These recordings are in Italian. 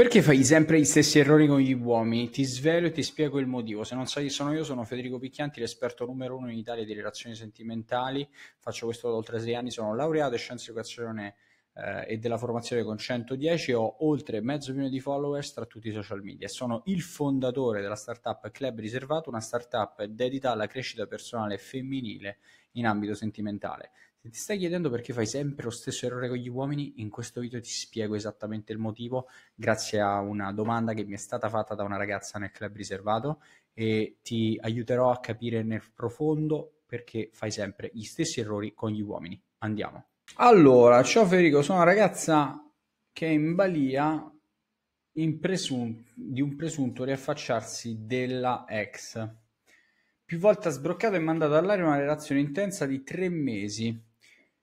Perché fai sempre gli stessi errori con gli uomini? Ti svelo e ti spiego il motivo. Se non sai chi sono io, sono Federico Picchianti, l'esperto numero uno in Italia di relazioni sentimentali. Faccio questo da oltre sei anni, sono laureato in scienze educazione eh, e della formazione con 110 ho oltre mezzo milione di followers tra tutti i social media. Sono il fondatore della startup Club Riservato, una startup dedita alla crescita personale femminile in ambito sentimentale. Se ti stai chiedendo perché fai sempre lo stesso errore con gli uomini, in questo video ti spiego esattamente il motivo grazie a una domanda che mi è stata fatta da una ragazza nel club riservato e ti aiuterò a capire nel profondo perché fai sempre gli stessi errori con gli uomini. Andiamo. Allora, ciao Federico, sono una ragazza che è in balia in presun- di un presunto riaffacciarsi della ex. Più volte ha sbroccato e mandato all'aria una relazione intensa di tre mesi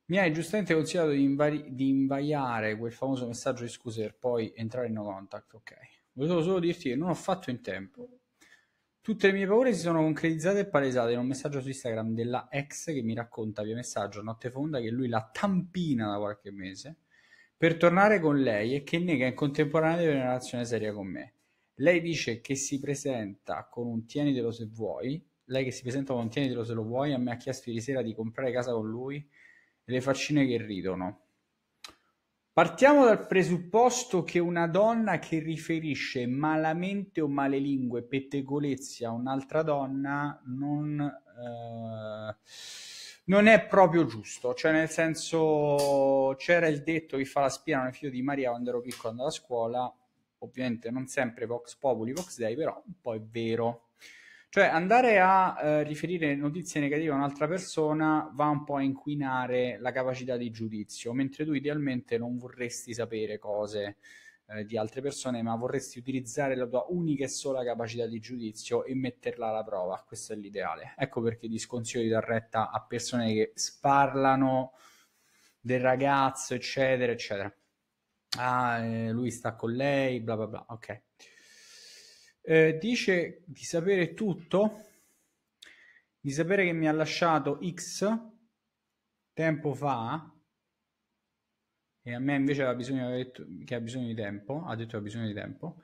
mi hai giustamente consigliato di, invari- di invaiare quel famoso messaggio di scuse per poi entrare in no contact, ok. Volevo solo dirti che non ho fatto in tempo. Tutte le mie paure si sono concretizzate e palesate in un messaggio su Instagram della ex che mi racconta via messaggio a notte fonda che lui la tampina da qualche mese per tornare con lei e che nega in contemporanea di avere una relazione seria con me. Lei dice che si presenta con un tienitelo se vuoi, lei che si presenta con un tienitelo se lo vuoi, a me ha chiesto ieri sera di comprare casa con lui e le faccine che ridono. Partiamo dal presupposto che una donna che riferisce malamente o malelingue pettegolezzi a un'altra donna non, eh, non, è proprio giusto. Cioè, nel senso, c'era il detto che fa la spina nel figlio di Maria quando ero piccolo andavo a scuola. Ovviamente non sempre Vox Populi, Vox Dei, però un po' è vero. Cioè andare a eh, riferire notizie negative a un'altra persona va un po' a inquinare la capacità di giudizio, mentre tu idealmente non vorresti sapere cose eh, di altre persone, ma vorresti utilizzare la tua unica e sola capacità di giudizio e metterla alla prova. Questo è l'ideale. Ecco perché ti sconsiglio di dar retta a persone che sparlano del ragazzo, eccetera, eccetera. Ah, eh, lui sta con lei, bla bla bla. Ok, eh, dice di sapere tutto, di sapere che mi ha lasciato X tempo fa e a me invece aveva bisogno, detto, che ha bisogno di tempo, ha detto che ha bisogno di tempo,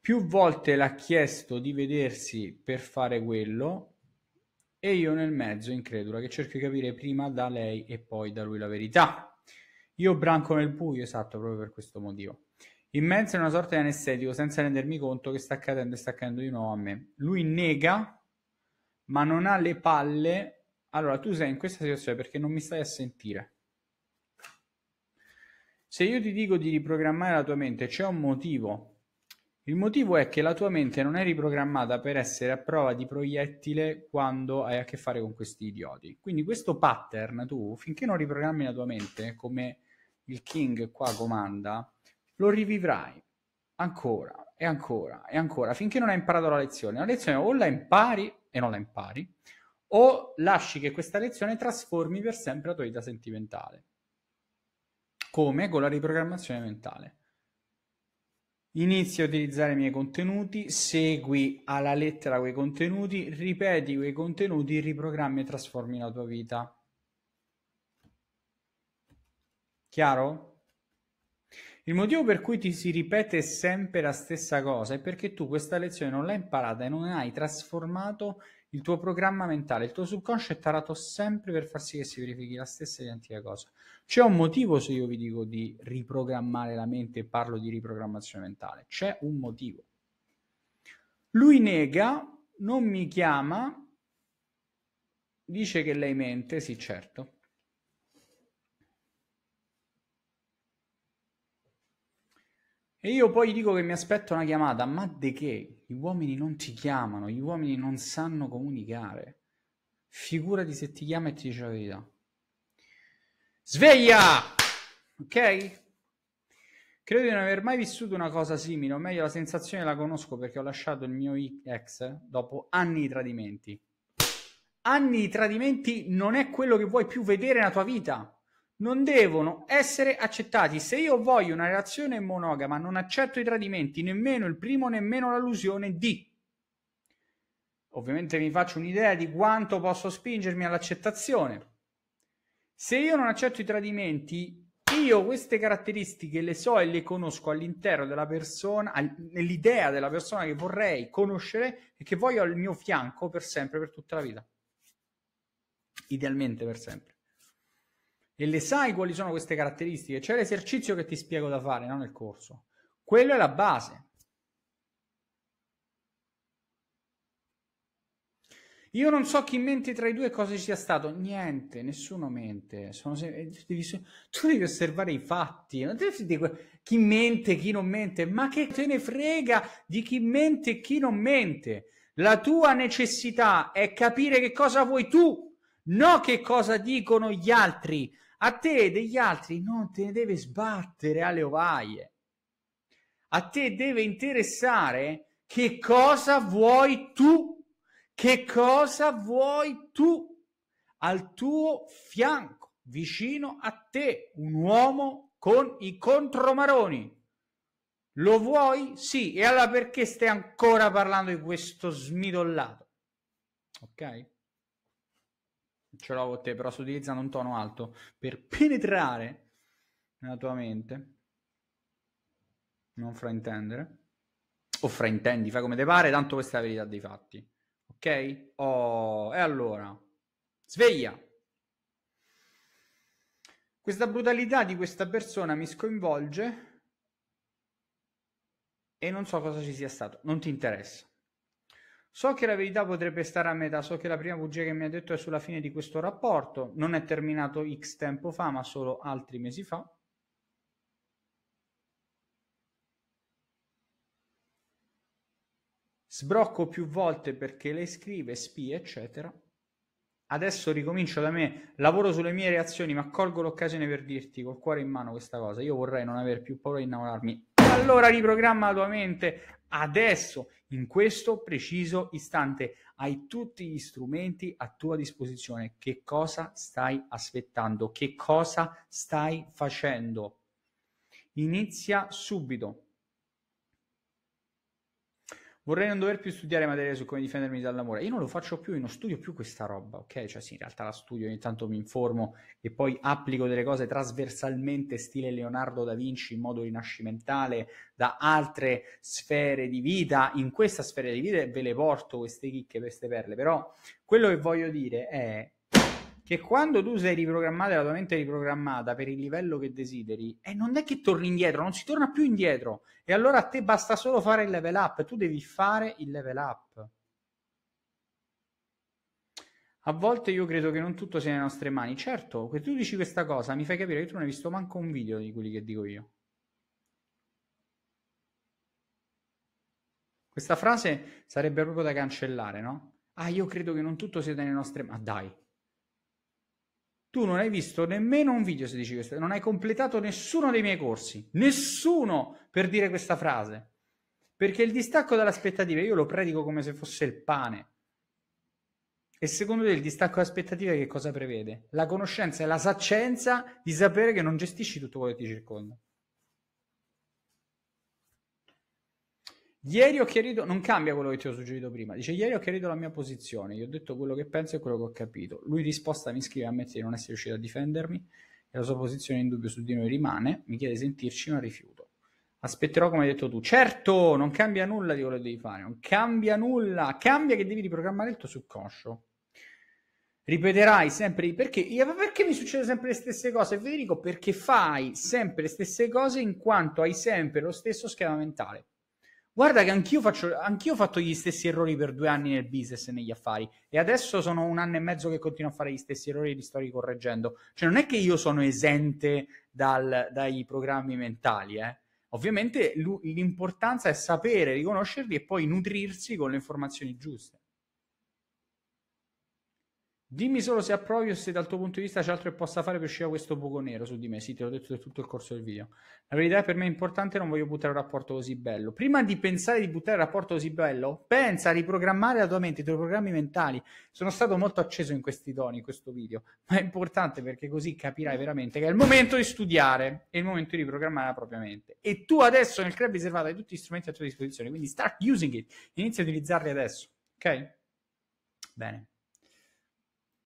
più volte l'ha chiesto di vedersi per fare quello e io nel mezzo, incredula, che cerco di capire prima da lei e poi da lui la verità. Io branco nel buio, esatto, proprio per questo motivo. In mezzo è una sorta di anestetico, senza rendermi conto che sta accadendo e sta accadendo di nuovo a me. Lui nega, ma non ha le palle. Allora, tu sei in questa situazione perché non mi stai a sentire. Se io ti dico di riprogrammare la tua mente, c'è un motivo. Il motivo è che la tua mente non è riprogrammata per essere a prova di proiettile quando hai a che fare con questi idioti. Quindi questo pattern tu, finché non riprogrammi la tua mente come il king qua comanda, lo rivivrai ancora e ancora e ancora finché non hai imparato la lezione. La lezione o la impari e non la impari, o lasci che questa lezione trasformi per sempre la tua vita sentimentale. Come con la riprogrammazione mentale. Inizia a utilizzare i miei contenuti, segui alla lettera quei contenuti, ripeti quei contenuti, riprogrammi e trasformi la tua vita. Chiaro? Il motivo per cui ti si ripete sempre la stessa cosa è perché tu questa lezione non l'hai imparata e non hai trasformato il tuo programma mentale, il tuo subconscio è tarato sempre per far sì che si verifichi la stessa identica cosa. C'è un motivo se io vi dico di riprogrammare la mente e parlo di riprogrammazione mentale, c'è un motivo. Lui nega, non mi chiama, dice che lei mente, sì certo, E io poi dico che mi aspetto una chiamata, ma di che? Gli uomini non ti chiamano, gli uomini non sanno comunicare. Figurati se ti chiama e ti dice la verità. Sveglia! Ok? Credo di non aver mai vissuto una cosa simile, o meglio la sensazione la conosco perché ho lasciato il mio ex dopo anni di tradimenti. Anni di tradimenti non è quello che vuoi più vedere nella tua vita non devono essere accettati. Se io voglio una relazione monogama, non accetto i tradimenti, nemmeno il primo, nemmeno l'allusione di. Ovviamente mi faccio un'idea di quanto posso spingermi all'accettazione. Se io non accetto i tradimenti, io queste caratteristiche le so e le conosco all'interno della persona, nell'idea della persona che vorrei conoscere e che voglio al mio fianco per sempre, per tutta la vita. Idealmente per sempre e le sai quali sono queste caratteristiche, c'è l'esercizio che ti spiego da fare, no? nel corso. Quello è la base. Io non so chi mente tra i due cosa ci sia stato. Niente, nessuno mente. Sempre... Eh, tu devi osservare i fatti. Non devi dire chi mente, chi non mente. Ma che te ne frega di chi mente e chi non mente? La tua necessità è capire che cosa vuoi tu, non che cosa dicono gli altri. A te degli altri non te ne deve sbattere alle ovaie. A te deve interessare che cosa vuoi tu, che cosa vuoi tu al tuo fianco, vicino a te, un uomo con i contromaroni. Lo vuoi? Sì, e allora perché stai ancora parlando di questo smidollato? Ok? ce l'ho con te, però sto utilizzando un tono alto per penetrare nella tua mente, non fraintendere, o fraintendi, fai come te pare, tanto questa è la verità dei fatti, ok? Oh, e allora, sveglia! Questa brutalità di questa persona mi sconvolge e non so cosa ci sia stato, non ti interessa. So che la verità potrebbe stare a metà, so che la prima bugia che mi ha detto è sulla fine di questo rapporto, non è terminato X tempo fa, ma solo altri mesi fa. Sbrocco più volte perché lei scrive, spie, eccetera. Adesso ricomincio da me, lavoro sulle mie reazioni, ma colgo l'occasione per dirti col cuore in mano questa cosa. Io vorrei non aver più paura di innamorarmi. Allora riprogramma la tua mente, adesso, in questo preciso istante, hai tutti gli strumenti a tua disposizione. Che cosa stai aspettando? Che cosa stai facendo? Inizia subito. Vorrei non dover più studiare materie su come difendermi dall'amore. Io non lo faccio più, io non studio più questa roba, ok? Cioè sì, in realtà la studio, ogni tanto mi informo e poi applico delle cose trasversalmente stile Leonardo da Vinci in modo rinascimentale da altre sfere di vita. In questa sfera di vita ve le porto queste chicche, queste perle, però quello che voglio dire è che quando tu sei riprogrammata e la tua mente è riprogrammata per il livello che desideri, e non è che torni indietro, non si torna più indietro. E allora a te basta solo fare il level up, tu devi fare il level up. A volte io credo che non tutto sia nelle nostre mani. Certo, che tu dici questa cosa mi fai capire che tu non hai visto manco un video di quelli che dico io. Questa frase sarebbe proprio da cancellare, no? Ah, io credo che non tutto sia nelle nostre mani. Ma dai tu non hai visto nemmeno un video se dici questo, non hai completato nessuno dei miei corsi, nessuno per dire questa frase. Perché il distacco dalle aspettative io lo predico come se fosse il pane. E secondo te il distacco dalle aspettative che cosa prevede? La conoscenza e la saccenza di sapere che non gestisci tutto quello che ti circonda. Ieri ho chiarito, non cambia quello che ti ho suggerito prima, dice ieri ho chiarito la mia posizione, gli ho detto quello che penso e quello che ho capito. Lui risposta mi scrive, a me di non essere riuscito a difendermi e la sua posizione in dubbio su di noi rimane, mi chiede di sentirci ma rifiuto. Aspetterò come hai detto tu. Certo, non cambia nulla di quello che devi fare, non cambia nulla, cambia che devi riprogrammare il tuo subconscio ripeterai sempre perché, perché mi succedono sempre le stesse cose Federico perché fai sempre le stesse cose in quanto hai sempre lo stesso schema mentale Guarda che anch'io, faccio, anch'io ho fatto gli stessi errori per due anni nel business e negli affari e adesso sono un anno e mezzo che continuo a fare gli stessi errori e li sto ricorreggendo. Cioè non è che io sono esente dal, dai programmi mentali, eh. Ovviamente l'importanza è sapere riconoscerli e poi nutrirsi con le informazioni giuste. Dimmi solo se approvi o se dal tuo punto di vista c'è altro che possa fare per uscire da questo buco nero su di me. Sì, te l'ho detto per tutto il corso del video. La verità è per me è importante, non voglio buttare un rapporto così bello. Prima di pensare di buttare un rapporto così bello, pensa a riprogrammare la tua mente, i tuoi programmi mentali. Sono stato molto acceso in questi toni, in questo video, ma è importante perché così capirai veramente che è il momento di studiare, è il momento di riprogrammare la propria mente. E tu adesso nel club riservato hai tutti gli strumenti a tua disposizione, quindi start using it, inizia a utilizzarli adesso, ok? Bene.